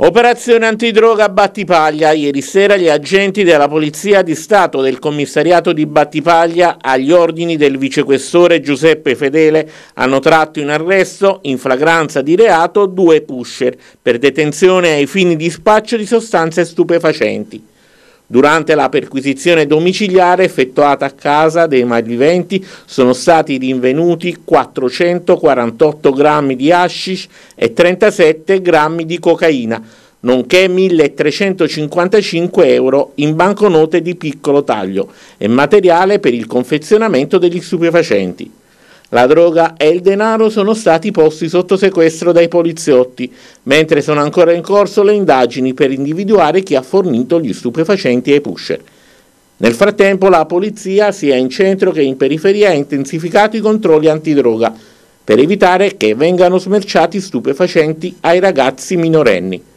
Operazione antidroga Battipaglia. Ieri sera gli agenti della Polizia di Stato del commissariato di Battipaglia, agli ordini del vicequestore Giuseppe Fedele, hanno tratto in arresto, in flagranza di reato, due pusher per detenzione ai fini di spaccio di sostanze stupefacenti. Durante la perquisizione domiciliare effettuata a casa dei malviventi sono stati rinvenuti 448 grammi di hashish e 37 grammi di cocaina, nonché 1.355 euro in banconote di piccolo taglio e materiale per il confezionamento degli stupefacenti. La droga e il denaro sono stati posti sotto sequestro dai poliziotti, mentre sono ancora in corso le indagini per individuare chi ha fornito gli stupefacenti ai pusher. Nel frattempo la polizia, sia in centro che in periferia, ha intensificato i controlli antidroga per evitare che vengano smerciati stupefacenti ai ragazzi minorenni.